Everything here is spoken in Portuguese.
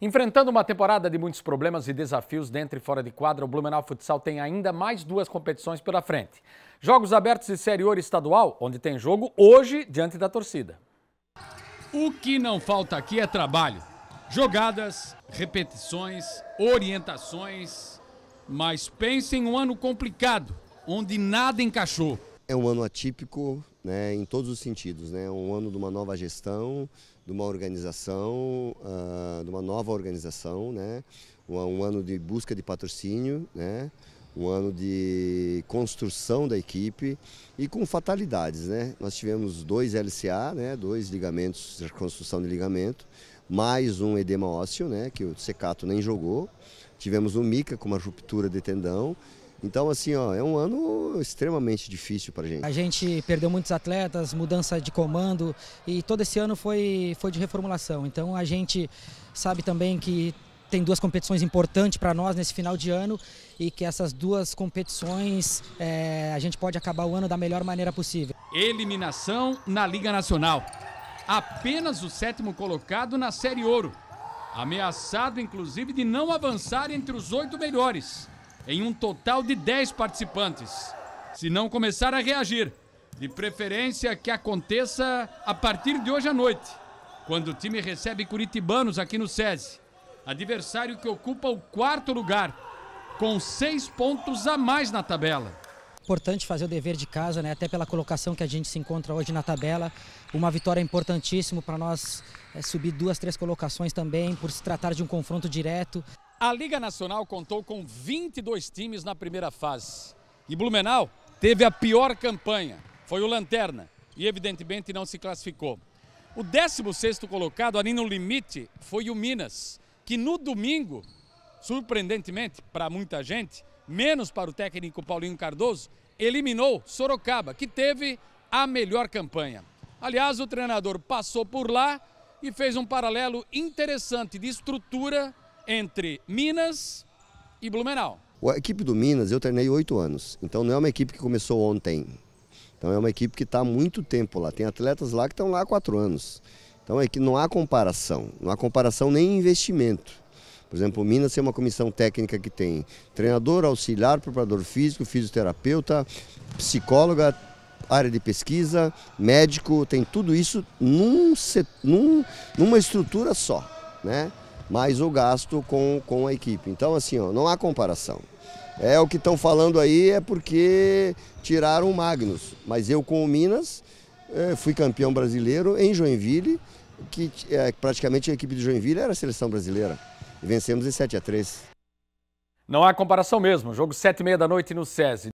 Enfrentando uma temporada de muitos problemas e desafios dentro e fora de quadra, o Blumenau Futsal tem ainda mais duas competições pela frente. Jogos abertos e Série Ouro Estadual, onde tem jogo hoje diante da torcida. O que não falta aqui é trabalho. Jogadas, repetições, orientações. Mas pense em um ano complicado, onde nada encaixou. É um ano atípico né, em todos os sentidos. Né? Um ano de uma nova gestão, de uma organização, uh, de uma nova organização, né? Um, um, ano de busca de patrocínio, né? um ano de construção da equipe e com fatalidades. Né? Nós tivemos dois LCA, né? dois ligamentos, reconstrução de ligamento, mais um edema ósseo, né? que o Secato nem jogou. Tivemos um Mica com uma ruptura de tendão então, assim, ó, é um ano extremamente difícil para gente. A gente perdeu muitos atletas, mudança de comando e todo esse ano foi, foi de reformulação. Então, a gente sabe também que tem duas competições importantes para nós nesse final de ano e que essas duas competições é, a gente pode acabar o ano da melhor maneira possível. Eliminação na Liga Nacional. Apenas o sétimo colocado na Série Ouro. Ameaçado, inclusive, de não avançar entre os oito melhores em um total de 10 participantes, se não começar a reagir. De preferência que aconteça a partir de hoje à noite, quando o time recebe Curitibanos aqui no SESI, adversário que ocupa o quarto lugar, com seis pontos a mais na tabela importante fazer o dever de casa, né? até pela colocação que a gente se encontra hoje na tabela. Uma vitória importantíssima para nós é, subir duas, três colocações também, por se tratar de um confronto direto. A Liga Nacional contou com 22 times na primeira fase. E Blumenau teve a pior campanha, foi o Lanterna, e evidentemente não se classificou. O 16º colocado ali no limite foi o Minas, que no domingo, surpreendentemente para muita gente, menos para o técnico Paulinho Cardoso, eliminou Sorocaba, que teve a melhor campanha. Aliás, o treinador passou por lá e fez um paralelo interessante de estrutura entre Minas e Blumenau. A equipe do Minas eu treinei oito anos, então não é uma equipe que começou ontem. Então é uma equipe que está há muito tempo lá. Tem atletas lá que estão lá há quatro anos. Então é que não há comparação, não há comparação nem investimento. Por exemplo, o Minas tem uma comissão técnica que tem treinador, auxiliar, preparador físico, fisioterapeuta, psicóloga, área de pesquisa, médico, tem tudo isso num, num, numa estrutura só, né? mais o gasto com, com a equipe. Então, assim, ó, não há comparação. É o que estão falando aí é porque tiraram o Magnus, mas eu com o Minas é, fui campeão brasileiro em Joinville, que é, praticamente a equipe de Joinville era a seleção brasileira. E vencemos em 7 a 3. Não há comparação mesmo. Jogo 7 e meia da noite no SESI.